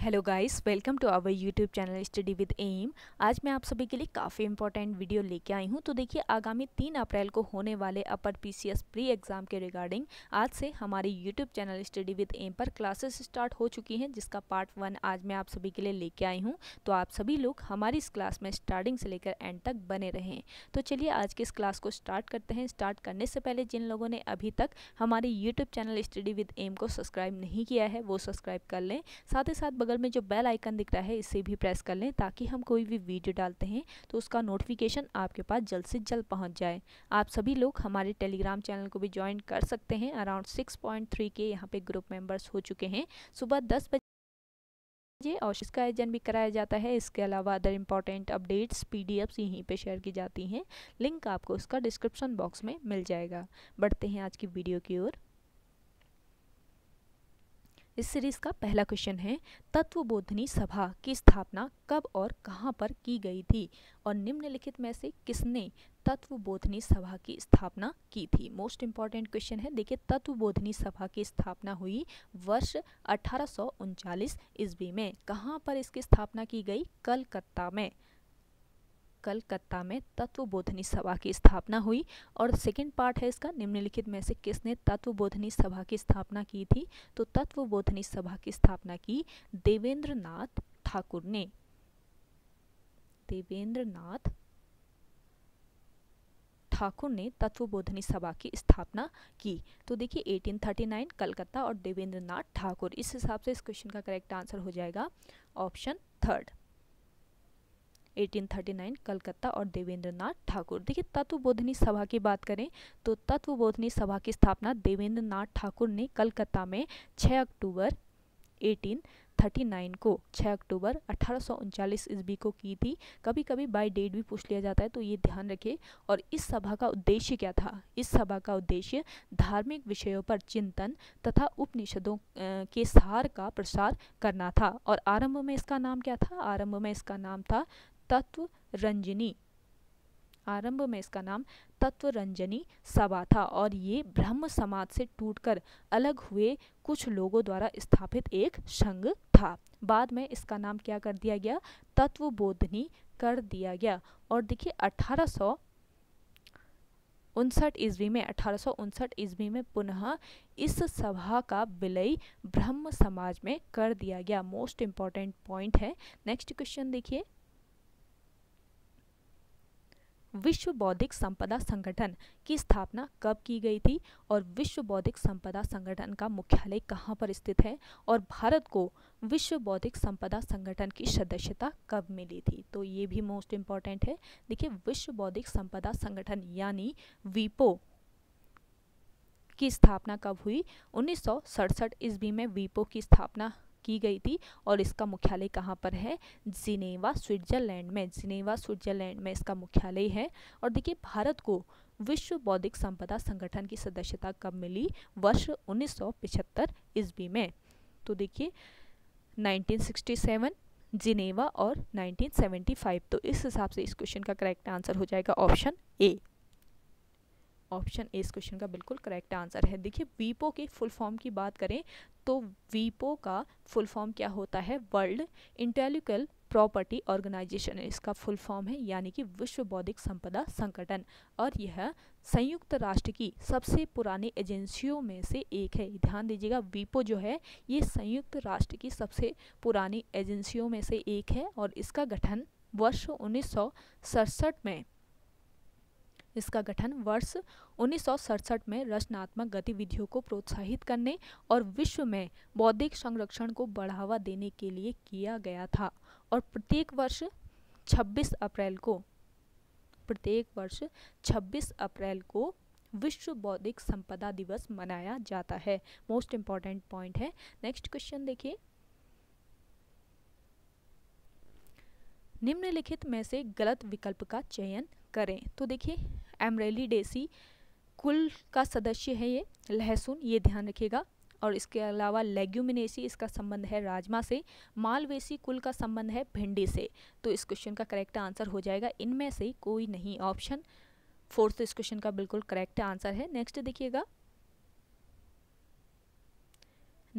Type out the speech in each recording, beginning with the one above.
hello guys welcome to our YouTube channel study with M आज मैं आप सभी के लिए काफ़ी इंपॉर्टेंट वीडियो लेके आई हूँ तो देखिए आगामी तीन अप्रैल को होने वाले अपर पीसीएस प्री एग्ज़ाम के रिगार्डिंग आज से हमारे YouTube channel study with M पर क्लासेस स्टार्ट हो चुकी हैं जिसका पार्ट वन आज मैं आप सभी के लिए लेके आई हूँ तो आप सभी लोग हमारी इस क्लास में स्टार्टिंग से लेकर एंड तक बने रहें तो चलिए आज की इस क्लास को स्टार्ट करते हैं स्टार्ट करने से पहले जिन लोगों ने अभी तक हमारे YouTube channel study with M को सब्सक्राइब नहीं किया है वो सब्सक्राइब कर लें साथ ही साथ बगल में जो बेल आइकन दिख रहा है इसे भी प्रेस कर लें ताकि हम कोई भी वीडियो डालते हैं तो उसका नोटिफिकेशन आपके पास जल्द से जल्द पहुंच जाए आप सभी लोग हमारे टेलीग्राम चैनल को भी ज्वाइन कर सकते हैं अराउंड सिक्स पॉइंट थ्री के यहाँ पे ग्रुप मेंबर्स हो चुके हैं सुबह दस बजे बजे और इसका आयोजन भी कराया जाता है इसके अलावा अदर इम्पॉर्टेंट अपडेट्स पीडीएफ्स यहीं पर शेयर की जाती हैं लिंक आपको उसका डिस्क्रिप्शन बॉक्स में मिल जाएगा बढ़ते हैं आज की वीडियो की ओर इस सीरीज़ का पहला क्वेश्चन है तत्व बोधनी सभा की स्थापना कब और कहाँ पर की गई थी और निम्नलिखित में से किसने तत्व बोधनी सभा की स्थापना की थी मोस्ट इंपॉर्टेंट क्वेश्चन है देखिए तत्व बोधनी सभा की स्थापना हुई वर्ष अठारह ईस्वी में कहाँ पर इसकी स्थापना की गई कलकत्ता में कलकत्ता में तत्व बोधनी सभा की स्थापना हुई और सेकंड पार्ट है इसका निम्नलिखित में से किसने तत्व बोधनी सभा की स्थापना की थी तो तत्व बोधनी सभा की स्थापना की देवेंद्र ठाकुर ने देवेंद्र ठाकुर ने तत्व बोधनी सभा की स्थापना की तो देखिए 1839 कलकत्ता और देवेंद्र नाथ ठाकुर इस हिसाब से इस क्वेश्चन का करेक्ट आंसर हो जाएगा ऑप्शन थर्ड 1839 कलकत्ता और देवेंद्र नाथ ठाकुर देखिए तत्व बोधनी सभा की बात करें तो तत्व बोधनी सभा की स्थापना देवेंद्र नाथ ठाकुर ने कलकत्ता में 6 अक्टूबर 1839 को 6 अक्टूबर अठारह ईस्वी को की थी कभी कभी बाय डेट भी पूछ लिया जाता है तो ये ध्यान रखें और इस सभा का उद्देश्य क्या था इस सभा का उद्देश्य धार्मिक विषयों पर चिंतन तथा उपनिषदों के सार का प्रसार करना था और आरंभ में इसका नाम क्या था आरंभ में इसका नाम था तत्व रंजनी आरंभ में इसका नाम तत्व रंजनी सभा था और ये ब्रह्म समाज से टूटकर अलग हुए कुछ लोगों द्वारा स्थापित एक संघ था बाद में इसका नाम क्या कर दिया गया तत्व बोधनी कर दिया गया और देखिए अठारह सौ उनसठ ईस्वी में अठारह ईस्वी में पुनः इस सभा का विलय ब्रह्म समाज में कर दिया गया मोस्ट इम्पॉर्टेंट पॉइंट है नेक्स्ट क्वेश्चन देखिए विश्व बौद्धिक संपदा संगठन की स्थापना कब की गई थी और विश्व बौद्धिक संपदा संगठन का मुख्यालय कहाँ पर स्थित है और भारत को विश्व बौद्धिक संपदा संगठन की सदस्यता कब मिली थी तो ये भी मोस्ट इम्पॉर्टेंट है देखिए विश्व बौद्धिक संपदा संगठन यानी वीपो की स्थापना कब हुई उन्नीस सौ ईस्वी में वीपो की स्थापना की गई थी और इसका मुख्यालय कहाँ पर है जिनेवा स्विट्जरलैंड में जिनेवा स्विट्जरलैंड में इसका मुख्यालय है और देखिए भारत को विश्व बौद्धिक संपदा संगठन की सदस्यता कब मिली वर्ष 1975 ईस्वी में तो देखिए 1967 जिनेवा और 1975 तो इस हिसाब से इस क्वेश्चन का करेक्ट आंसर हो जाएगा ऑप्शन ए ऑप्शन ए इस क्वेश्चन का बिल्कुल करेक्ट आंसर है देखिए वीपो के फुल फॉर्म की बात करें तो वीपो का फुल फॉर्म क्या होता है वर्ल्ड इंटेलिकल प्रॉपर्टी ऑर्गेनाइजेशन इसका फुल फॉर्म है यानी कि विश्व बौद्धिक संपदा संगठन और यह संयुक्त राष्ट्र की सबसे पुरानी एजेंसियों में से एक है ध्यान दीजिएगा वीपो जो है ये संयुक्त राष्ट्र की सबसे पुरानी एजेंसियों में से एक है और इसका गठन वर्ष उन्नीस में इसका गठन वर्ष उन्नीस में रचनात्मक गतिविधियों को प्रोत्साहित करने और विश्व में बौद्धिक संरक्षण को बढ़ावा देने के लिए किया गया था और प्रत्येक वर्ष 26 अप्रैल को प्रत्येक वर्ष 26 अप्रैल को विश्व बौद्धिक संपदा दिवस मनाया जाता है मोस्ट इम्पॉर्टेंट पॉइंट है नेक्स्ट क्वेश्चन देखिए निम्नलिखित में से गलत विकल्प का चयन करें तो देखिए एमरेली डेसी कुल का सदस्य है ये लहसुन ये ध्यान रखिएगा और इसके अलावा लेग्यूमिनेसी इसका संबंध है राजमा से मालवेसी कुल का संबंध है भिंडी से तो इस क्वेश्चन का करेक्ट आंसर हो जाएगा इनमें से कोई नहीं ऑप्शन फोर्थ इस क्वेश्चन का बिल्कुल करेक्ट आंसर है नेक्स्ट देखिएगा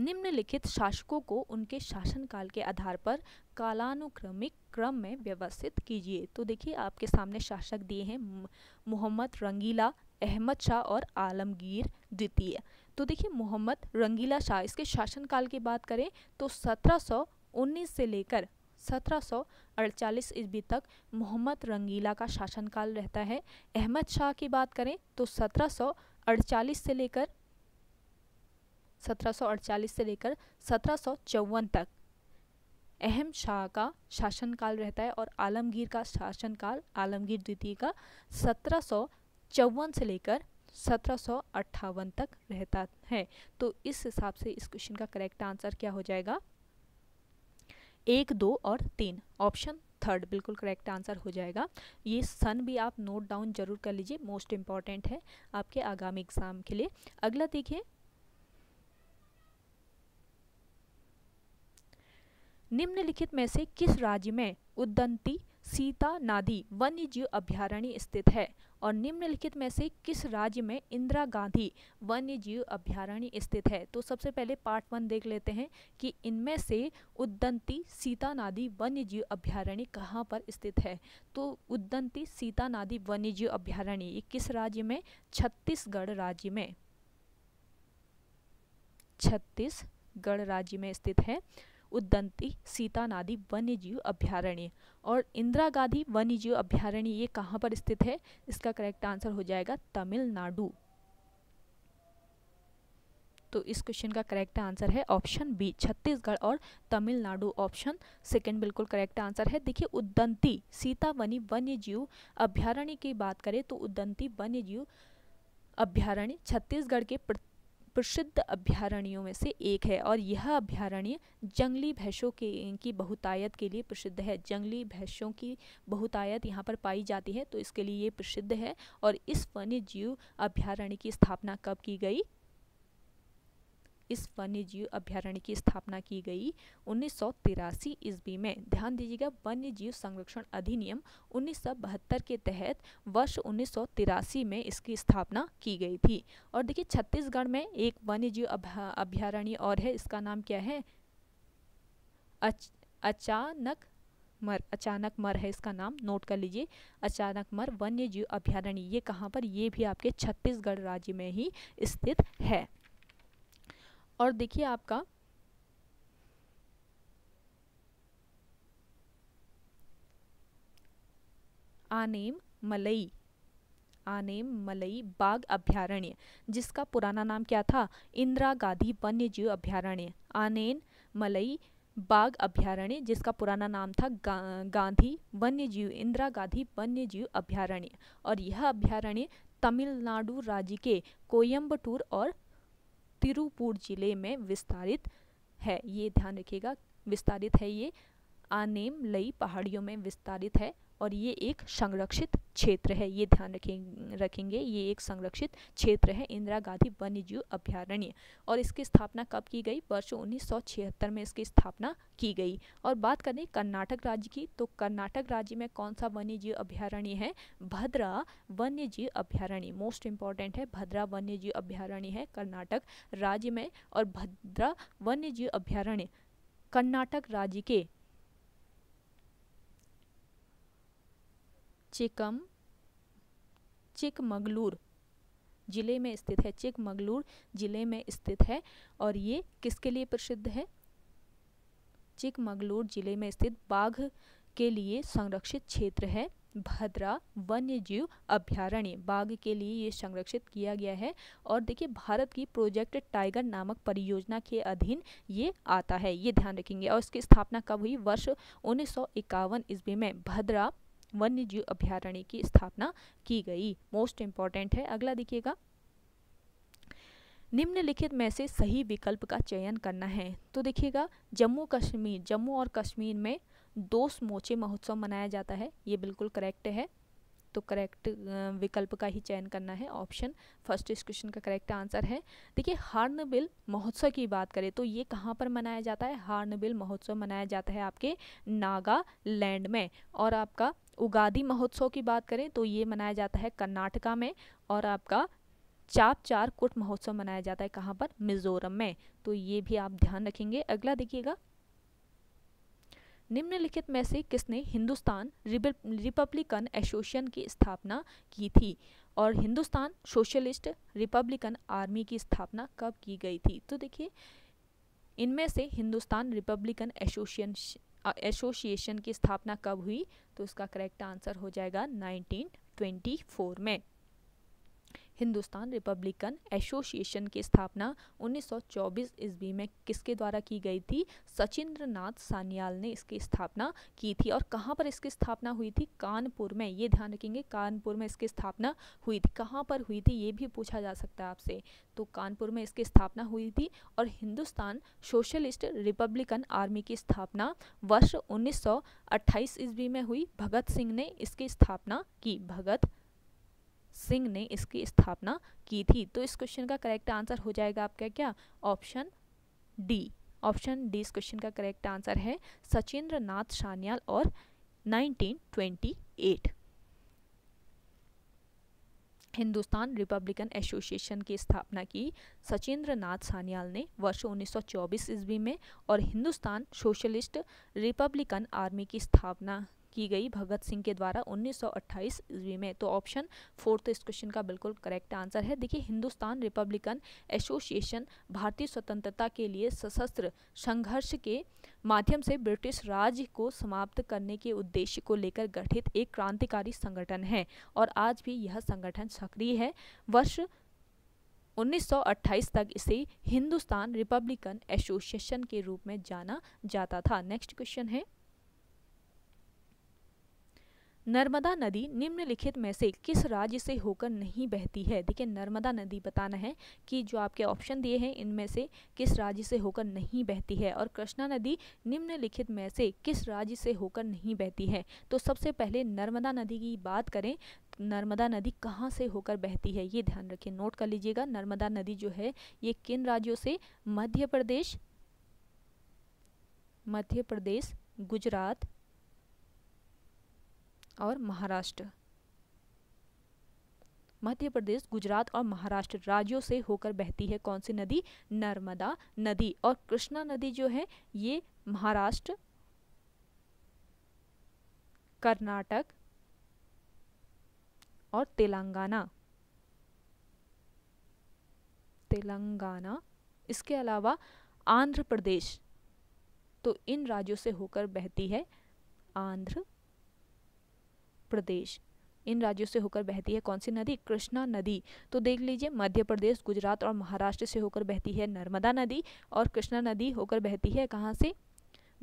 निम्नलिखित शासकों को उनके शासनकाल के आधार पर कालानुक्रमिक क्रम में व्यवस्थित कीजिए तो देखिए आपके सामने शासक दिए हैं मोहम्मद रंगीला अहमद शाह और आलमगीर द्वितीय तो देखिए मोहम्मद रंगीला शाह इसके शासनकाल की बात करें तो 1719 से लेकर 1748 ईस्वी तक मोहम्मद रंगीला का शासनकाल रहता है अहमद शाह की बात करें तो 1748 से लेकर 1748 से लेकर सत्रह तक अहम शाह का शासनकाल रहता है और आलमगीर का शासनकाल आलमगीर द्वितीय का सत्रह से लेकर सत्रह तक रहता है तो इस हिसाब से इस क्वेश्चन का करेक्ट आंसर क्या हो जाएगा एक दो और तीन ऑप्शन थर्ड बिल्कुल करेक्ट आंसर हो जाएगा ये सन भी आप नोट डाउन जरूर कर लीजिए मोस्ट इम्पॉर्टेंट है आपके आगामी एग्जाम के लिए अगला देखिए निम्नलिखित में से किस राज्य में उद्दंती सीता नादी वन्य जीव अभ्यारण्य स्थित है और निम्नलिखित में से किस राज्य में इंदिरा गांधी वन्य जीव अभ्यारण्य स्थित है तो सबसे पहले पार्ट वन देख लेते हैं कि इनमें से उद्दंती सीता नादी वन्य जीव अभ्यारण्य कहाँ पर स्थित है तो उद्दंती सीता नादी वन्य जीव अभ्यारण्य किस राज्य में छत्तीसगढ़ राज्य में छत्तीसगढ़ राज्य में स्थित है उद्दंती सीता नादी वन्य जीव अभ्यारण्य और इंदिरा गांधी वन्य जीव अभ्यारण्य ये कहाँ पर स्थित है इसका करेक्ट आंसर हो जाएगा तमिलनाडु तो इस क्वेश्चन का करेक्ट आंसर है ऑप्शन बी छत्तीसगढ़ और तमिलनाडु ऑप्शन सेकंड बिल्कुल करेक्ट आंसर है देखिए उद्दंती सीतावनी वन्य जीव अभ्यारण्य की बात करें तो उद्दंती वन्य जीव अभ्यारण्य छत्तीसगढ़ के प्रसिद्ध अभ्यारण्यों में से एक है और यह अभ्यारण्य जंगली भैंसों के की बहुतायत के लिए प्रसिद्ध है जंगली भैंसों की बहुतायत यहाँ पर पाई जाती है तो इसके लिए ये प्रसिद्ध है और इस वन्य जीव अभ्यारण्य की स्थापना कब की गई इस वन्य जीव अभ्यारण्य की स्थापना की गई उन्नीस सौ तिरासी ईस्वी में ध्यान दीजिएगा वन्य जीव संरक्षण अधिनियम उन्नीस सौ बहत्तर के तहत वर्ष उन्नीस सौ तिरासी में इसकी स्थापना की गई थी और देखिए छत्तीसगढ़ में एक वन्य जीव अभ्यारण्य और है इसका नाम क्या है अच, अचानक मर अचानक मर है इसका नाम नोट कर लीजिए अचानक मर वन्य जीव अभ्यारण्य ये कहाँ पर ये भी आपके छत्तीसगढ़ राज्य में ही स्थित है और देखिए आपका आनेम मलई आनेम मलई बाघ अभ्यारण्य जिसका पुराना नाम क्या था इंदिरा गांधी वन्य जीव अभ्यारण्य आनेन मलई बाघ अभ्यारण्य जिसका पुराना नाम था गा, गांधी वन्य जीव इंदिरा गांधी वन्य जीव अभ्यारण्य और यह अभ्यारण्य तमिलनाडु राज्य के कोयम्बटूर और तिरुपुर जिले में विस्तारित है ये ध्यान रखिएगा विस्तारित है ये आनेम लई पहाड़ियों में विस्तारित है और ये एक संरक्षित क्षेत्र है ये ध्यान रखें रखेंगे ये एक संरक्षित क्षेत्र है इंदिरा गांधी वन्य जीव अभ्यारण्य और इसकी स्थापना कब की गई वर्ष उन्नीस में इसकी स्थापना की गई और बात करें कर्नाटक राज्य की तो कर्नाटक राज्य में कौन सा वन्य जीव अभ्यारण्य है भद्रा वन्य जीव अभ्यारण्य मोस्ट इम्पॉर्टेंट है भद्रा वन्य जीव अभ्यारण्य है कर्नाटक राज्य में और भद्रा वन्य जीव अभ्यारण्य कर्नाटक राज्य के चिकम चिकमगलूर ज़िले में स्थित है चिकमगलूर ज़िले में स्थित है और ये किसके लिए प्रसिद्ध है चिकमगलूर ज़िले में स्थित बाघ के लिए संरक्षित क्षेत्र है भद्रा वन्य जीव अभ्यारण्य बाघ के लिए ये संरक्षित किया गया है और देखिए भारत की प्रोजेक्ट टाइगर नामक परियोजना के अधीन ये आता है ये ध्यान रखेंगे और इसकी स्थापना कब हुई वर्ष उन्नीस सौ ईस्वी में भद्रा वन्य जीव अभ्यारण्य की स्थापना की गई मोस्ट इम्पॉर्टेंट है अगला देखिएगा निम्नलिखित में से सही विकल्प का चयन करना है तो देखिएगा जम्मू कश्मीर जम्मू और कश्मीर में दो मोचे महोत्सव मनाया जाता है ये बिल्कुल करेक्ट है तो करेक्ट विकल्प का ही चयन करना है ऑप्शन फर्स्ट इस क्वेश्चन का करेक्ट आंसर है देखिए हार्नबिल महोत्सव की बात करें तो ये कहाँ पर मनाया जाता है हार्नबिल महोत्सव मनाया जाता है आपके नागालैंड में और आपका उगादी महोत्सव की बात करें तो ये मनाया जाता है कर्नाटका में और आपका चाप चार कुट महोत्सव मनाया जाता है कहाँ पर मिजोरम में तो ये भी आप ध्यान रखेंगे अगला देखिएगा निम्नलिखित में से किसने हिंदुस्तान रिपब्लिकन एसोसिएशन की स्थापना की थी और हिंदुस्तान सोशलिस्ट रिपब्लिकन आर्मी की स्थापना कब की गई थी तो देखिए इनमें से हिंदुस्तान रिपब्लिकन एसोसिएशन एसोसिएशन की स्थापना कब हुई तो इसका करेक्ट आंसर हो जाएगा 1924 में हिंदुस्तान रिपब्लिकन एसोसिएशन की स्थापना 1924 ईस्वी में किसके द्वारा की गई थी सचिंद्र नाथ सान्याल ने इसकी स्थापना की थी और कहाँ पर इसकी स्थापना हुई थी कानपुर में ये ध्यान रखेंगे कानपुर में इसकी स्थापना हुई थी कहाँ पर हुई थी ये भी पूछा जा सकता है आपसे तो कानपुर में इसकी स्थापना हुई थी और हिंदुस्तान सोशलिस्ट रिपब्लिकन आर्मी की स्थापना वर्ष 1928 ईस्वी में हुई भगत सिंह ने इसकी स्थापना की भगत सिंह ने इसकी स्थापना की थी तो इस क्वेश्चन का करेक्ट आंसर हो जाएगा आपका क्या ऑप्शन डी ऑप्शन डी इस क्वेश्चन का करेक्ट आंसर है सचिंद्र नाथ सान्याल और 1928 हिंदुस्तान रिपब्लिकन एसोसिएशन की स्थापना की सचिंद्र नाथ सान्याल ने वर्ष 1924 ईस्वी में और हिंदुस्तान सोशलिस्ट रिपब्लिकन आर्मी की स्थापना की गई भगत सिंह के द्वारा 1928 ईस्वी में तो ऑप्शन फोर्थ तो इस क्वेश्चन का बिल्कुल करेक्ट आंसर है देखिए हिंदुस्तान रिपब्लिकन एसोसिएशन भारतीय स्वतंत्रता के लिए सशस्त्र संघर्ष के माध्यम से ब्रिटिश राज को समाप्त करने के उद्देश्य को लेकर गठित एक क्रांतिकारी संगठन है और आज भी यह संगठन सक्रिय है वर्ष 1928 तक इसे हिंदुस्तान रिपब्लिकन एसोसिएशन के रूप में जाना जाता था नेक्स्ट क्वेश्चन है नर्मदा नदी निम्नलिखित में से किस राज्य से होकर नहीं बहती है देखिए नर्मदा नदी बताना है कि जो आपके ऑप्शन दिए हैं इनमें से किस राज्य से होकर नहीं बहती है और कृष्णा नदी निम्नलिखित में से किस राज्य से होकर नहीं बहती है तो सबसे पहले नर्मदा नदी की बात करें नर्मदा नदी कहाँ से होकर बहती है ये ध्यान रखिए नोट कर लीजिएगा नर्मदा नदी जो है ये किन राज्यों से मध्य प्रदेश मध्य प्रदेश गुजरात और महाराष्ट्र मध्य प्रदेश गुजरात और महाराष्ट्र राज्यों से होकर बहती है कौन सी नदी नर्मदा नदी और कृष्णा नदी जो है ये महाराष्ट्र कर्नाटक और तेलंगाना तेलंगाना इसके अलावा आंध्र प्रदेश तो इन राज्यों से होकर बहती है आंध्र प्रदेश इन राज्यों से होकर बहती है कौन सी नदी कृष्णा नदी तो देख लीजिए मध्य प्रदेश गुजरात और महाराष्ट्र से होकर बहती है नर्मदा नदी और कृष्णा नदी होकर बहती है कहाँ से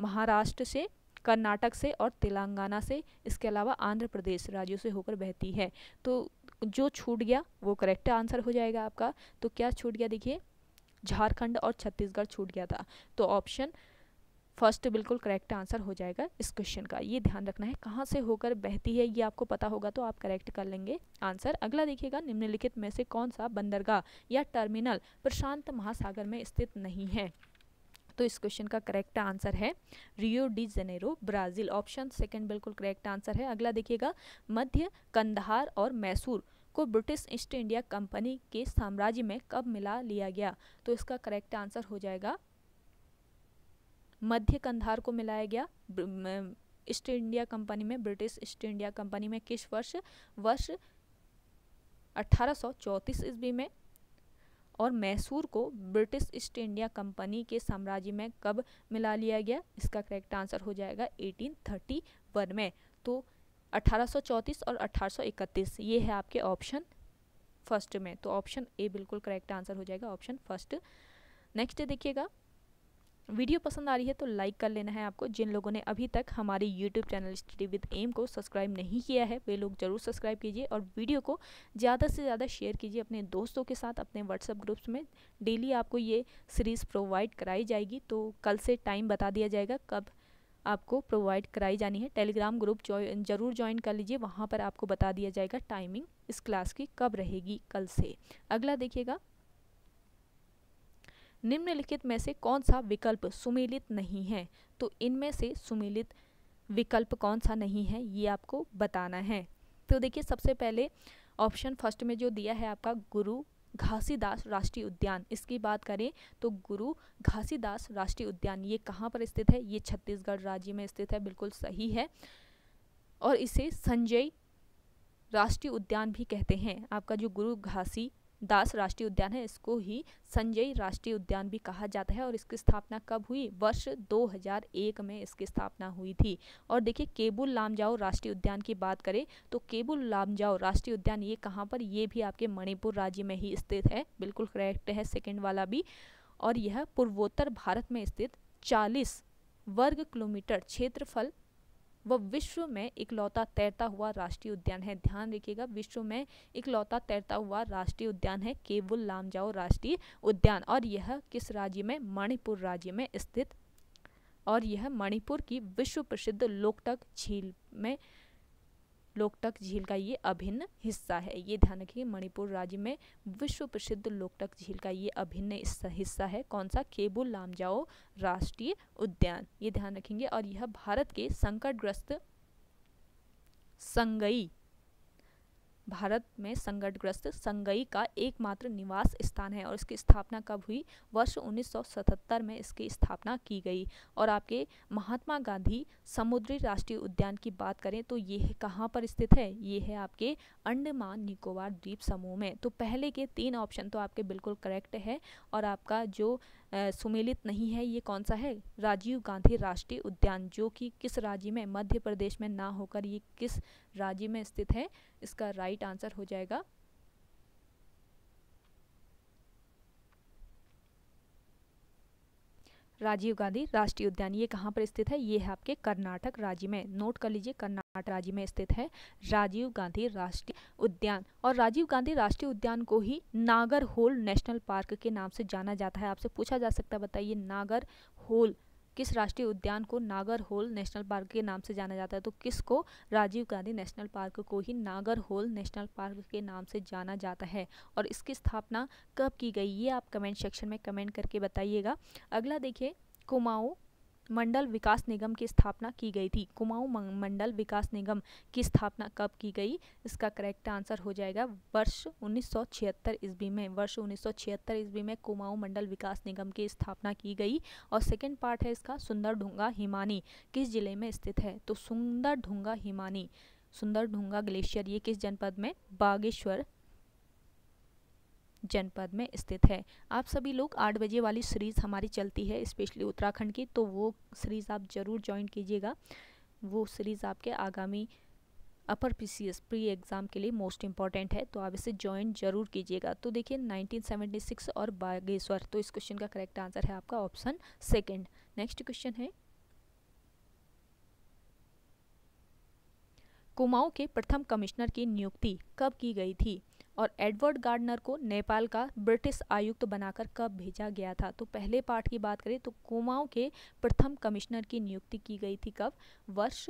महाराष्ट्र से कर्नाटक से और तेलंगाना से इसके अलावा आंध्र प्रदेश राज्यों से होकर बहती है तो जो छूट गया वो करेक्ट आंसर हो जाएगा आपका तो क्या छूट गया देखिए झारखंड और छत्तीसगढ़ छूट गया था तो ऑप्शन फर्स्ट बिल्कुल करेक्ट आंसर हो जाएगा इस क्वेश्चन का ये ध्यान रखना है कहाँ से होकर बहती है ये आपको पता होगा तो आप करेक्ट कर लेंगे आंसर अगला देखिएगा निम्नलिखित में से कौन सा बंदरगाह या टर्मिनल प्रशांत महासागर में स्थित नहीं है तो इस क्वेश्चन का करेक्ट आंसर है Rio de Janeiro Brazil option second बिल्कुल करेक्ट आंसर है अगला देखिएगा मध्य कंधार और मैसूर को ब्रिटिश ईस्ट इंडिया कंपनी के साम्राज्य में कब मिला लिया गया तो इसका करेक्ट आंसर हो जाएगा मध्य कंधार को मिलाया गया ईस्ट इंडिया कंपनी में ब्रिटिश ईस्ट इंडिया कंपनी में किस वर्ष वर्ष 1834 ईस्वी में और मैसूर को ब्रिटिश ईस्ट इंडिया कंपनी के साम्राज्य में कब मिला लिया गया इसका करेक्ट आंसर हो जाएगा 1831 में तो 1834 और 1831 ये है आपके ऑप्शन फर्स्ट में तो ऑप्शन ए बिल्कुल करेक्ट आंसर हो जाएगा ऑप्शन फर्स्ट नेक्स्ट देखिएगा वीडियो पसंद आ रही है तो लाइक कर लेना है आपको जिन लोगों ने अभी तक हमारे YouTube channel study with M को सब्सक्राइब नहीं किया है वे लोग ज़रूर सब्सक्राइब कीजिए और वीडियो को ज़्यादा से ज़्यादा शेयर कीजिए अपने दोस्तों के साथ अपने व्हाट्सअप ग्रुप्स में डेली आपको ये सीरीज़ प्रोवाइड कराई जाएगी तो कल से टाइम बता दिया जाएगा कब आपको प्रोवाइड कराई जानी है टेलीग्राम ग्रुप जरूर ज्वाइन कर लीजिए वहाँ पर आपको बता दिया जाएगा टाइमिंग इस क्लास की कब रहेगी कल से अगला देखिएगा निम्नलिखित में से कौन सा विकल्प सुमेलित नहीं है तो इनमें से सुमेलित विकल्प कौन सा नहीं है ये आपको बताना है तो देखिए सबसे पहले ऑप्शन फर्स्ट में जो दिया है आपका गुरु घासीदास राष्ट्रीय उद्यान इसकी बात करें तो गुरु घासीदास राष्ट्रीय उद्यान ये कहाँ पर स्थित है ये छत्तीसगढ़ राज्य में स्थित है बिल्कुल सही है और इसे संजय राष्ट्रीय उद्यान भी कहते हैं आपका जो गुरु घासी दास राष्ट्रीय उद्यान है इसको ही संजय राष्ट्रीय उद्यान भी कहा जाता है और इसकी स्थापना कब हुई वर्ष 2001 में इसकी स्थापना हुई थी और देखिए केबुल लामजाओ राष्ट्रीय उद्यान की बात करें तो केबुल लामजाओ राष्ट्रीय उद्यान ये कहाँ पर ये भी आपके मणिपुर राज्य में ही स्थित है बिल्कुल करेक्ट है सेकेंड वाला भी और यह पूर्वोत्तर भारत में स्थित चालीस वर्ग किलोमीटर क्षेत्रफल वह विश्व में इकलौता तैरता हुआ राष्ट्रीय उद्यान है ध्यान रखिएगा विश्व में इकलौता तैरता हुआ राष्ट्रीय उद्यान है केवल लामजाओ राष्ट्रीय उद्यान और यह किस राज्य में मणिपुर राज्य में स्थित और यह मणिपुर की विश्व प्रसिद्ध लोकटक झील में लोकटक झील का ये अभिन्न हिस्सा है ये ध्यान रखिए मणिपुर राज्य में विश्व प्रसिद्ध लोकटक झील का ये अभिन्न हिस्सा है कौन सा केबुल लामजाओ राष्ट्रीय उद्यान ये ध्यान रखेंगे और यह भारत के संकटग्रस्त संगई भारत में संकटग्रस्त संगई का एकमात्र निवास स्थान है और इसकी स्थापना कब हुई वर्ष 1977 में इसकी स्थापना की गई और आपके महात्मा गांधी समुद्री राष्ट्रीय उद्यान की बात करें तो ये कहाँ पर स्थित है ये है आपके अंडमान निकोबार द्वीप समूह में तो पहले के तीन ऑप्शन तो आपके बिल्कुल करेक्ट है और आपका जो सुमेलित नहीं है ये कौन सा है राजीव गांधी राष्ट्रीय उद्यान जो कि किस राज्य में मध्य प्रदेश में ना होकर ये किस राज्य में स्थित है इसका राइट आंसर हो जाएगा राजीव गांधी राष्ट्रीय उद्यान ये कहाँ पर स्थित है ये है आपके कर्नाटक राज्य में नोट कर लीजिए कर्नाटक राज्य में स्थित है राजीव गांधी राष्ट्रीय उद्यान और राजीव गांधी राष्ट्रीय उद्यान को ही नागर होल नेशनल पार्क के नाम से जाना जाता है आपसे पूछा जा सकता है बताइए नागर होल किस राष्ट्रीय उद्यान को नागर होल नेशनल पार्क के नाम से जाना जाता है तो किस को राजीव गांधी नेशनल पार्क को ही नागर होल नेशनल पार्क के नाम से जाना जाता है और इसकी स्थापना कब की गई ये आप कमेंट सेक्शन में कमेंट करके बताइएगा अगला देखिए कुमाऊं मंडल विकास निगम की स्थापना की गई थी कुमाऊं मंडल विकास निगम की स्थापना कब की गई इसका करेक्ट आंसर हो जाएगा वर्ष 1976 ईस्वी में वर्ष 1976 ईस्वी में कुमाऊं मंडल विकास निगम की स्थापना की गई और सेकंड पार्ट है इसका सुंदर ढूंगा हिमानी किस जिले में स्थित है तो सुंदर ढूंगा हिमानी सुंदर ढूंगा ग्लेशियर ये किस जनपद में बागेश्वर जनपद में स्थित है आप सभी लोग आठ बजे वाली सीरीज़ हमारी चलती है स्पेशली उत्तराखंड की तो वो सीरीज़ आप ज़रूर ज्वाइन कीजिएगा वो सीरीज़ आपके आगामी अपर पीसीएस प्री एग्ज़ाम के लिए मोस्ट इंपॉर्टेंट है तो आप इसे ज्वाइन जरूर कीजिएगा तो देखिए 1976 और बागेश्वर तो इस क्वेश्चन का करेक्ट आंसर है आपका ऑप्शन सेकंड नेक्स्ट क्वेश्चन है कुमाऊं के प्रथम कमिश्नर की नियुक्ति कब की गई थी और एडवर्ड गार्डनर को नेपाल का ब्रिटिश आयुक्त बनाकर कब भेजा गया था तो पहले पार्ट की बात करें तो कुमाऊं के प्रथम कमिश्नर की नियुक्ति की गई थी कब वर्ष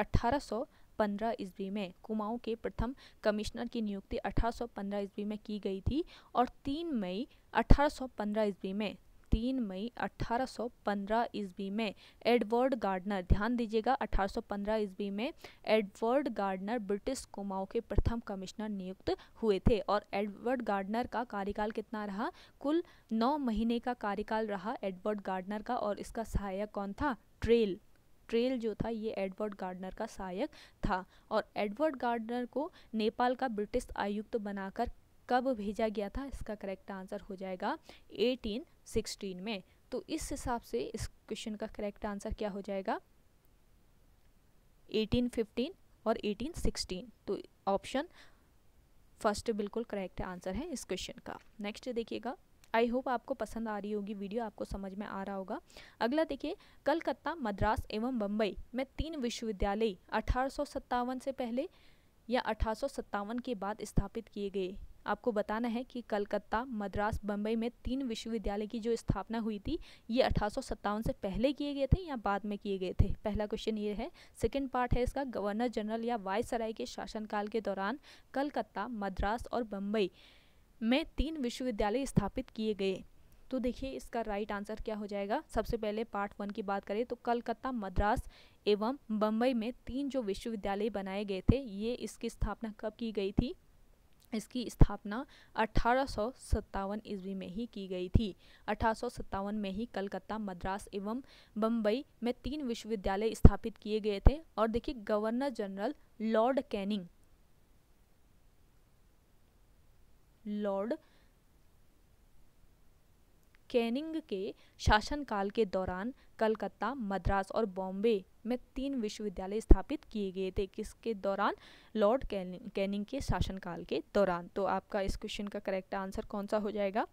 1815 ईस्वी में कुमाऊं के प्रथम कमिश्नर की नियुक्ति 1815 ईस्वी में की गई थी और 3 मई 1815 ईस्वी में तीन मई 1815 ईस्वी में एडवर्ड गार्डनर ध्यान दीजिएगा 1815 ईस्वी में एडवर्ड गार्डनर ब्रिटिश कुमाऊं के प्रथम कमिश्नर नियुक्त हुए थे और एडवर्ड गार्डनर का कार्यकाल कितना रहा कुल नौ महीने का कार्यकाल रहा एडवर्ड गार्डनर का और इसका सहायक कौन था ट्रेल ट्रेल जो था ये एडवर्ड गार्डनर का सहायक था और एडवर्ड गार्डनर को नेपाल का ब्रिटिश आयुक्त तो बनाकर कब भेजा गया था इसका करेक्ट आंसर हो जाएगा 1816 में तो इस हिसाब से इस क्वेश्चन का करेक्ट आंसर क्या हो जाएगा 1815 और 1816 तो ऑप्शन फर्स्ट बिल्कुल करेक्ट आंसर है इस क्वेश्चन का नेक्स्ट देखिएगा आई होप आपको पसंद आ रही होगी वीडियो आपको समझ में आ रहा होगा अगला देखिए कलकत्ता मद्रास एवं बम्बई में तीन विश्वविद्यालय अठारह से पहले या अठारह के बाद स्थापित किए गए आपको बताना है कि कलकत्ता मद्रास बम्बई में तीन विश्वविद्यालय की जो स्थापना हुई थी ये अठारह से पहले किए गए थे या बाद में किए गए थे पहला क्वेश्चन ये है सेकेंड पार्ट है इसका गवर्नर जनरल या वायसराय के शासनकाल के दौरान कलकत्ता मद्रास और बम्बई में तीन विश्वविद्यालय स्थापित किए गए तो देखिए इसका राइट आंसर क्या हो जाएगा सबसे पहले पार्ट वन की बात करें तो कलकत्ता मद्रास एवं बम्बई में तीन जो विश्वविद्यालय बनाए गए थे ये इसकी स्थापना कब की गई थी इसकी स्थापना अठारह ईस्वी में ही की गई थी अठारह में ही कलकत्ता मद्रास एवं बम्बई में तीन विश्वविद्यालय स्थापित किए गए थे और देखिए governor general lord Canning lord Canning के शासनकाल के दौरान कलकत्ता मद्रास और बॉम्बे में तीन विश्वविद्यालय स्थापित किए गए थे किसके दौरान लॉर्ड कैनिंग के शासनकाल के दौरान तो आपका इस क्वेश्चन का करेक्ट आंसर कौन सा हो जाएगा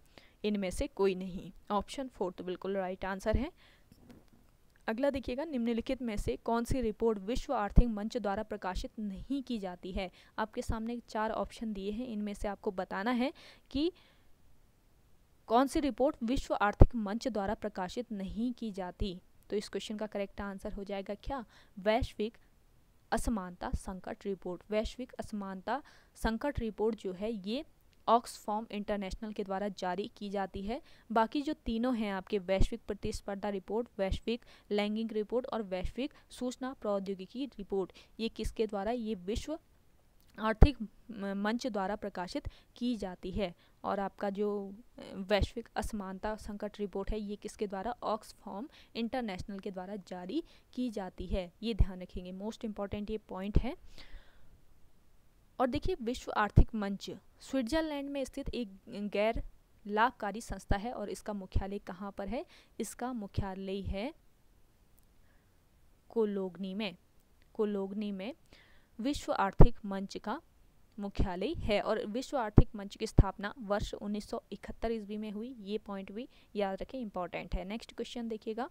इनमें से कोई नहीं ऑप्शन फोर्थ तो बिल्कुल राइट आंसर है अगला देखिएगा निम्नलिखित में से कौन सी रिपोर्ट विश्व आर्थिक मंच द्वारा प्रकाशित नहीं की जाती है आपके सामने चार ऑप्शन दिए हैं इनमें से आपको बताना है कि कौन सी रिपोर्ट विश्व आर्थिक मंच द्वारा प्रकाशित नहीं की जाती तो इस क्वेश्चन का करेक्ट आंसर हो जाएगा क्या वैश्विक असमानता संकट रिपोर्ट वैश्विक असमानता संकट रिपोर्ट जो है ये ऑक्सफॉर्म इंटरनेशनल के द्वारा जारी की जाती है बाकी जो तीनों हैं आपके वैश्विक प्रतिस्पर्धा रिपोर्ट वैश्विक लैंगिक रिपोर्ट और वैश्विक सूचना प्रौद्योगिकी रिपोर्ट ये किसके द्वारा ये विश्व आर्थिक मंच द्वारा प्रकाशित की जाती है और आपका जो वैश्विक असमानता संकट रिपोर्ट है ये किसके द्वारा ऑक्सफॉर्म इंटरनेशनल के द्वारा जारी की जाती है ये ध्यान रखेंगे मोस्ट इम्पॉर्टेंट ये पॉइंट है और देखिए विश्व आर्थिक मंच स्विट्जरलैंड में स्थित एक गैर लाभकारी संस्था है और इसका मुख्यालय कहाँ पर है इसका मुख्यालय है कोलोगनी में कोलोगनी में विश्व आर्थिक मंच का मुख्यालय है और विश्व आर्थिक मंच की स्थापना वर्ष 1971 ईस्वी में हुई ये पॉइंट भी याद रखें इंपॉर्टेंट है नेक्स्ट क्वेश्चन देखिएगा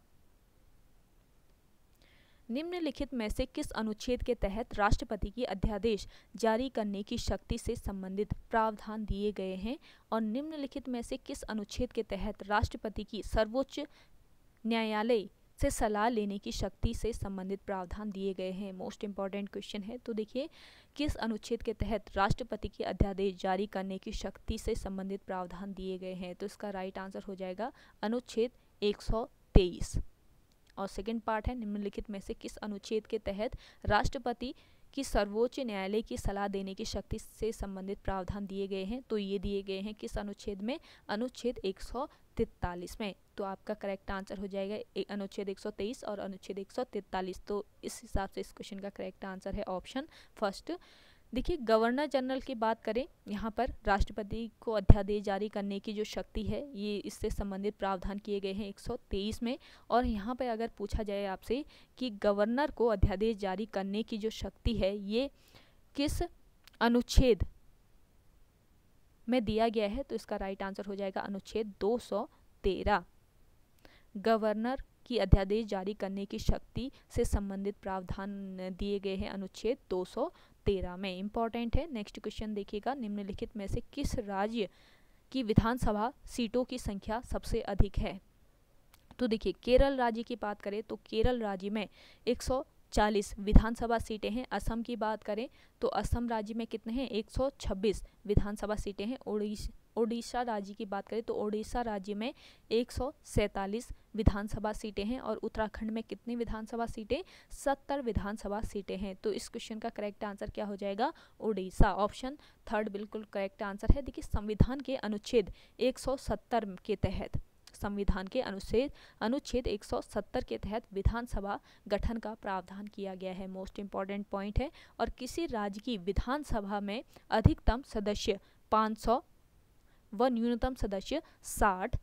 निम्नलिखित में से किस अनुच्छेद के तहत राष्ट्रपति की अध्यादेश जारी करने की शक्ति से संबंधित प्रावधान दिए गए हैं और निम्नलिखित में से किस अनुच्छेद के तहत राष्ट्रपति की सर्वोच्च न्यायालय से सलाह लेने की शक्ति से संबंधित प्रावधान दिए गए हैं मोस्ट इम्पॉर्टेंट क्वेश्चन है तो देखिए किस अनुच्छेद के तहत राष्ट्रपति के अध्यादेश जारी करने की शक्ति से संबंधित प्रावधान दिए गए हैं तो इसका राइट आंसर हो जाएगा अनुच्छेद 123 और सेकंड पार्ट है निम्नलिखित में से किस अनुच्छेद के तहत राष्ट्रपति कि सर्वोच्च न्यायालय की सलाह देने की शक्ति से संबंधित प्रावधान दिए गए हैं तो ये दिए गए हैं किस अनुच्छेद में अनुच्छेद एक सौ तैतालीस में तो आपका करेक्ट आंसर हो जाएगा अनुच्छेद 123 और अनुच्छेद 143 तो इस हिसाब से इस क्वेश्चन का करेक्ट आंसर है ऑप्शन फर्स्ट देखिए गवर्नर जनरल की बात करें यहाँ पर राष्ट्रपति को अध्यादेश जारी करने की जो शक्ति है ये इससे संबंधित प्रावधान किए गए हैं 123 में और यहाँ पर अगर पूछा जाए आपसे कि गवर्नर को अध्यादेश जारी करने की जो शक्ति है ये किस अनुच्छेद में दिया गया है तो इसका राइट आंसर हो जाएगा अनुच्छेद 213 गवर्नर की अध्यादेश जारी करने की शक्ति से संबंधित प्रावधान दिए गए हैं अनुच्छेद 213 में इम्पॉर्टेंट है नेक्स्ट क्वेश्चन देखिएगा निम्नलिखित में से किस राज्य की विधानसभा सीटों की संख्या सबसे अधिक है तो देखिए केरल राज्य की बात करें तो केरल राज्य में एक चालीस विधानसभा सीटें हैं असम की बात करें तो असम राज्य में कितने हैं छब्बीस विधानसभा सीटें हैं ओडिशा ओडिशा राज्य की बात करें तो ओडिशा राज्य में एक विधानसभा सीटें हैं और उत्तराखंड में कितनी विधानसभा सीटें सत्तर विधानसभा सीटें हैं तो इस क्वेश्चन का करेक्ट आंसर क्या हो जाएगा ओडिशा ऑप्शन थर्ड बिल्कुल करेक्ट आंसर है देखिए संविधान के अनुच्छेद एक के तहत संविधान के अनुच्छेद अनुच्छेद 170 के तहत विधानसभा गठन का प्रावधान किया गया है मोस्ट इम्पॉर्टेंट पॉइंट है और किसी राज्य की विधानसभा में अधिकतम सदस्य 500 व न्यूनतम सदस्य 60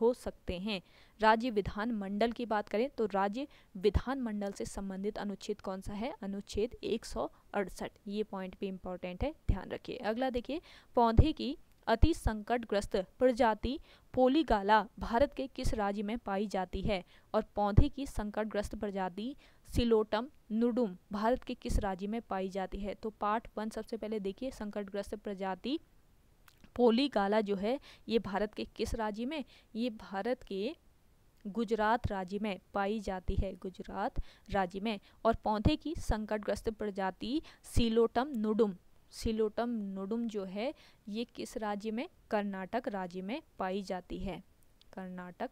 हो सकते हैं राज्य विधानमंडल की बात करें तो राज्य विधानमंडल से संबंधित अनुच्छेद कौन सा है अनुच्छेद एक ये पॉइंट भी इम्पॉर्टेंट है ध्यान रखिए अगला देखिए पौधे की अति संकटग्रस्त प्रजाति पोलीगाला भारत के किस राज्य में पाई जाती है और पौधे की संकटग्रस्त प्रजाति सिलोटम नुडुम भारत के किस राज्य में पाई जाती है तो पार्ट वन सबसे पहले देखिए संकटग्रस्त प्रजाति पोलीगाला जो है ये भारत के किस राज्य में ये भारत के गुजरात राज्य में पाई जाती है गुजरात राज्य में और पौधे की संकटग्रस्त प्रजाति सिलोटम नुडुम सिलोटम नोडुम जो है ये किस राज्य में कर्नाटक राज्य में पाई जाती है कर्नाटक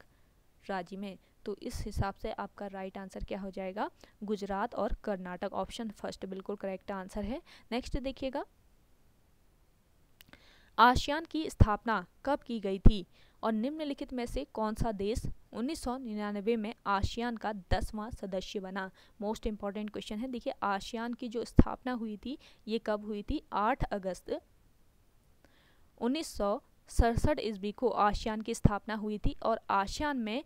राज्य में तो इस हिसाब से आपका राइट आंसर क्या हो जाएगा गुजरात और कर्नाटक ऑप्शन फर्स्ट बिल्कुल करेक्ट आंसर है नेक्स्ट देखिएगा आसियान की स्थापना कब की गई थी और निम्नलिखित में से कौन सा देश 1999 में आशियान का दसवां सदस्य बना मोस्ट इम्पॉर्टेंट क्वेश्चन है देखिए आशियान की जो स्थापना हुई थी ये कब हुई थी 8 अगस्त उन्नीस सड़सठ ईस्वी को आशियान की स्थापना हुई थी और आशियान में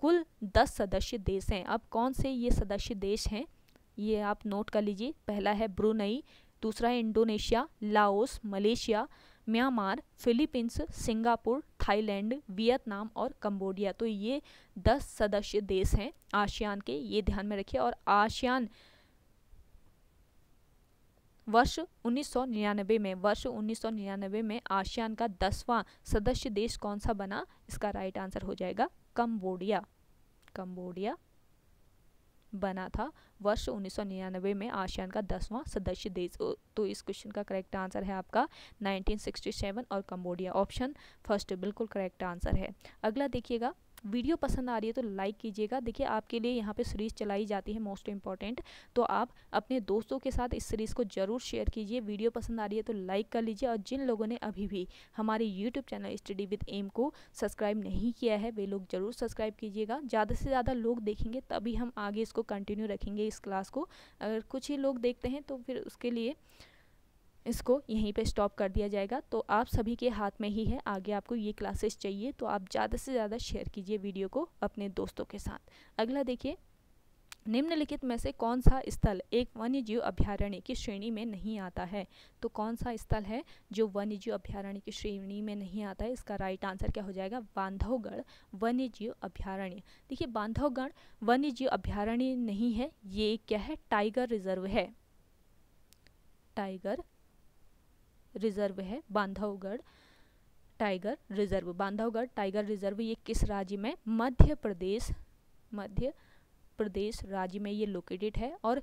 कुल 10 सदस्य देश हैं अब कौन से ये सदस्य देश हैं ये आप नोट कर लीजिए पहला है ब्रुनई दूसरा है Indonesia Laos Malaysia Myanmar Philippines Singapore Thailand Vietnam और कंबोडिया तो ये दस सदस्य देश हैं आसियान के ये ध्यान में रखिए और आसियान वर्ष 1999 में वर्ष 1999 में आसियान का दसवां सदस्य देश कौन सा बना इसका राइट आंसर हो जाएगा कंबोडिया कंबोडिया बना था वर्ष 1999 में आसियान का दसवां सदस्य देश तो इस क्वेश्चन का करेक्ट आंसर है आपका 1967 और कंबोडिया ऑप्शन फर्स्ट बिल्कुल करेक्ट आंसर है अगला देखिएगा वीडियो पसंद आ रही है तो लाइक कीजिएगा देखिए आपके लिए यहाँ पे सीरीज़ चलाई जाती है मोस्ट इम्पॉर्टेंट तो आप अपने दोस्तों के साथ इस सीरीज़ को ज़रूर शेयर कीजिए वीडियो पसंद आ रही है तो लाइक कर लीजिए और जिन लोगों ने अभी भी हमारे YouTube channel study with M को सब्सक्राइब नहीं किया है वे लोग ज़रूर सब्सक्राइब कीजिएगा ज़्यादा से ज़्यादा लोग देखेंगे तभी हम आगे इसको कंटिन्यू रखेंगे इस क्लास को अगर कुछ ही लोग देखते हैं तो फिर उसके लिए इसको यहीं पे स्टॉप कर दिया जाएगा तो आप सभी के हाथ में ही है आगे आपको ये क्लासेस चाहिए तो आप ज़्यादा से ज़्यादा शेयर कीजिए वीडियो को अपने दोस्तों के साथ अगला देखिए निम्नलिखित में से कौन सा स्थल एक वन्य जीव अभ्यारण्य की श्रेणी में नहीं आता है तो कौन सा स्थल है जो वन्य जीव अभ्यारण्य की श्रेणी में नहीं आता है इसका राइट आंसर क्या हो जाएगा बांधवगढ़ वन्य जीव अभ्यारण्य देखिए बांधवगढ़ वन्य जीव अभ्यारण्य नहीं है ये क्या है टाइगर रिजर्व है टाइगर रिजर्व है Bandhavgarh tiger reserve Bandhavgarh tiger reserve ये किस राज्य में मध्य प्रदेश मध्य प्रदेश राज्य में ये लोकेटेड है और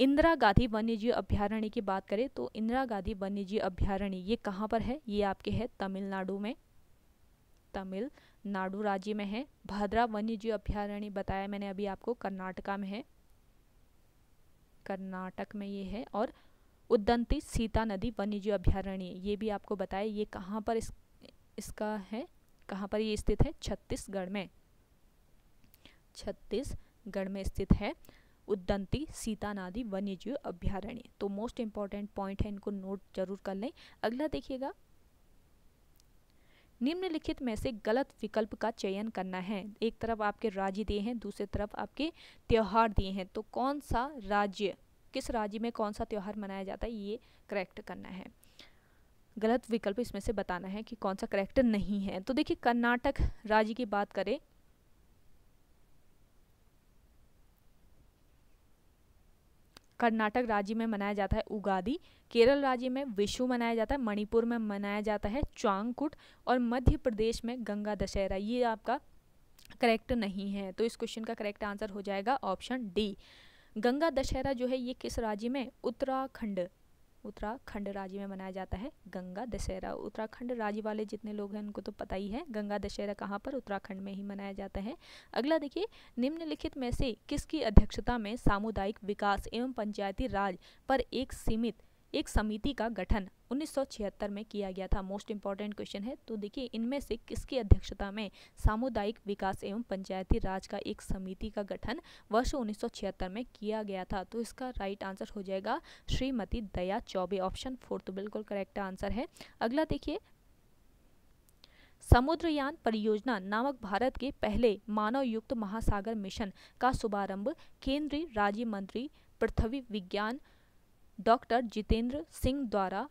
इंदिरा गांधी वन्यजीव अभ्यारण्य की बात करें तो इंदिरा गांधी वन्यजीव अभ्यारण्य ये कहाँ पर है ये आपके है तमिलनाडु में तमिलनाडु राज्य में है भद्रा वन्यजीव अभ्यारण्य बताया मैंने अभी आपको कर्नाटका में है कर्नाटक में ये है और उद्दंती सीता नदी वन्यजीव अभ्यारण्य ये भी आपको बताए ये कहाँ पर इस इसका है कहाँ पर ये स्थित है छत्तीसगढ़ में छत्तीसगढ़ में स्थित है उद्दंती नदी वन्यजीव अभ्यारण्य तो मोस्ट इम्पॉर्टेंट पॉइंट है इनको नोट जरूर कर लें अगला देखिएगा निम्नलिखित में से गलत विकल्प का चयन करना है एक तरफ आपके राज्य दिए हैं दूसरी तरफ आपके त्यौहार दिए हैं तो कौन सा राज्य किस राज्य में कौन सा त्यौहार मनाया जाता है ये करेक्ट करना है गलत विकल्प इसमें से बताना है कि कौन सा करेक्ट नहीं है तो देखिए कर्नाटक राज्य की बात करें कर्नाटक राज्य में मनाया जाता है उगादी केरल राज्य में विशु मनाया जाता है मणिपुर में मनाया जाता है चांगकुट और मध्य प्रदेश में गंगा दशहरा ये आपका करेक्ट नहीं है तो इस क्वेश्चन का करेक्ट आंसर हो जाएगा ऑप्शन डी गंगा दशहरा जो है ये किस राज्य में उत्तराखंड उत्तराखंड राज्य में मनाया जाता है गंगा दशहरा उत्तराखंड राज्य वाले जितने लोग हैं उनको तो पता ही है गंगा दशहरा कहाँ पर उत्तराखंड में ही मनाया जाता है अगला देखिए निम्नलिखित में से किसकी अध्यक्षता में सामुदायिक विकास एवं पंचायती राज पर एक सीमित एक समिति का गठन 1976 में किया गया था मोस्ट इंपॉर्टेंट क्वेश्चन है तो देखिए इनमें से किसकी अध्यक्षता में सामुदायिक विकास एवं पंचायती राज का एक समिति का गठन वर्ष 1976 में किया गया था तो इसका राइट आंसर हो जाएगा श्रीमती दया चौबे ऑप्शन फोर तो बिल्कुल करेक्ट आंसर है अगला देखिए समुद्रयान परियोजना नामक भारत के पहले मानव युक्त महासागर मिशन का शुभारंभ केंद्रीय राज्य मंत्री पृथ्वी विज्ञान डॉक्टर जितेंद्र सिंह द्वारा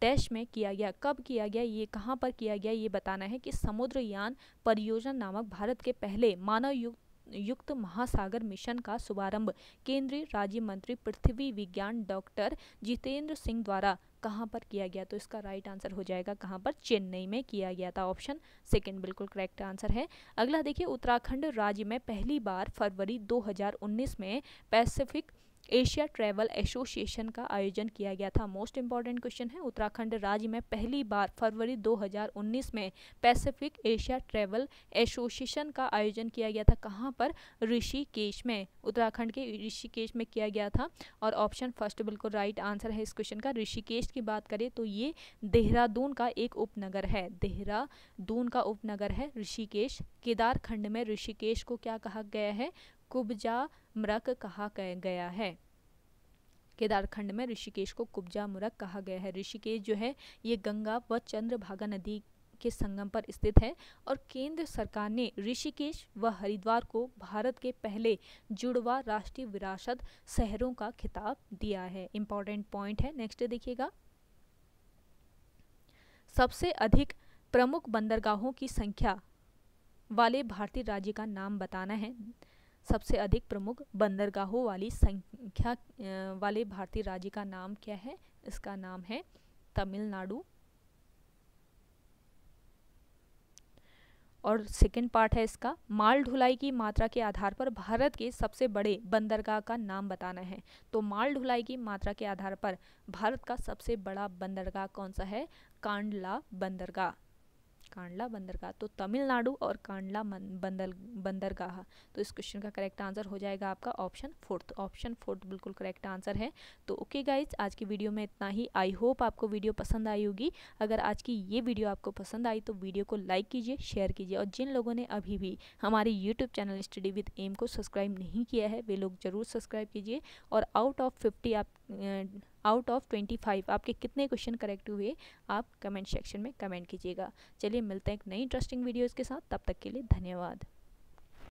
डैश में किया गया कब किया गया ये कहाँ पर किया गया ये बताना है कि समुद्रयान परियोजना नामक भारत के पहले मानव युक्त युक्त महासागर मिशन का शुभारंभ केंद्रीय राज्य मंत्री पृथ्वी विज्ञान डॉक्टर जितेंद्र सिंह द्वारा कहाँ पर किया गया तो इसका राइट आंसर हो जाएगा कहाँ पर चेन्नई में किया गया था ऑप्शन सेकंड बिल्कुल करेक्ट आंसर है अगला देखिए उत्तराखंड राज्य में पहली बार फरवरी 2019 में पैसिफिक एशिया ट्रैवल एसोसिएशन का आयोजन किया गया था मोस्ट इंपॉर्टेंट क्वेश्चन है उत्तराखंड राज्य में पहली बार फरवरी 2019 में पैसिफिक एशिया ट्रैवल एसोसिएशन का आयोजन किया गया था कहाँ पर ऋषिकेश में उत्तराखंड के ऋषिकेश में किया गया था और ऑप्शन फर्स्ट बिल्कुल राइट आंसर है इस क्वेश्चन का ऋषिकेश की बात करें तो ये देहरादून का एक उपनगर है देहरादून का उपनगर है ऋषिकेश केदारखंड में ऋषिकेश को क्या कहा गया है कुब्जा मृक कहा गया है केदारखंड में ऋषिकेश को कुब्जा मृक कहा गया है ऋषिकेश जो है ये गंगा व चंद्रभागा नदी के संगम पर स्थित है और केंद्र सरकार ने ऋषिकेश व हरिद्वार को भारत के पहले जुड़वा राष्ट्रीय विरासत शहरों का खिताब दिया है इंपॉर्टेंट पॉइंट है नेक्स्ट देखिएगा सबसे अधिक प्रमुख बंदरगाहों की संख्या वाले भारतीय राज्य का नाम बताना है सबसे अधिक प्रमुख बंदरगाहों वाली संख्या वाले भारतीय राज्य का नाम क्या है इसका नाम है तमिलनाडु और सेकेंड पार्ट है इसका माल ढुलाई की मात्रा के आधार पर भारत के सबसे बड़े बंदरगाह का नाम बताना है तो माल ढुलाई की मात्रा के आधार पर भारत का सबसे बड़ा बंदरगाह कौन सा है कांडला बंदरगाह कांडला बंदरगाह तो तमिलनाडु और कांडला बंदर बंदरगाह तो इस क्वेश्चन का करेक्ट आंसर हो जाएगा आपका ऑप्शन फोर्थ ऑप्शन फोर्थ बिल्कुल करेक्ट आंसर है तो ओके गाइज आज की वीडियो में इतना ही आई होप आपको वीडियो पसंद आई होगी अगर आज की ये वीडियो आपको पसंद आई तो वीडियो को लाइक कीजिए शेयर कीजिए और जिन लोगों ने अभी भी हमारे YouTube channel study with M को सब्सक्राइब नहीं किया है वे लोग ज़रूर सब्सक्राइब कीजिए और आउट ऑफ फिफ्टी आप आउट ऑफ ट्वेंटी फाइव आपके कितने क्वेश्चन करेक्ट हुए आप कमेंट सेक्शन में कमेंट कीजिएगा चलिए मिलते हैं एक नई इंटरेस्टिंग वीडियोज़ के साथ तब तक के लिए धन्यवाद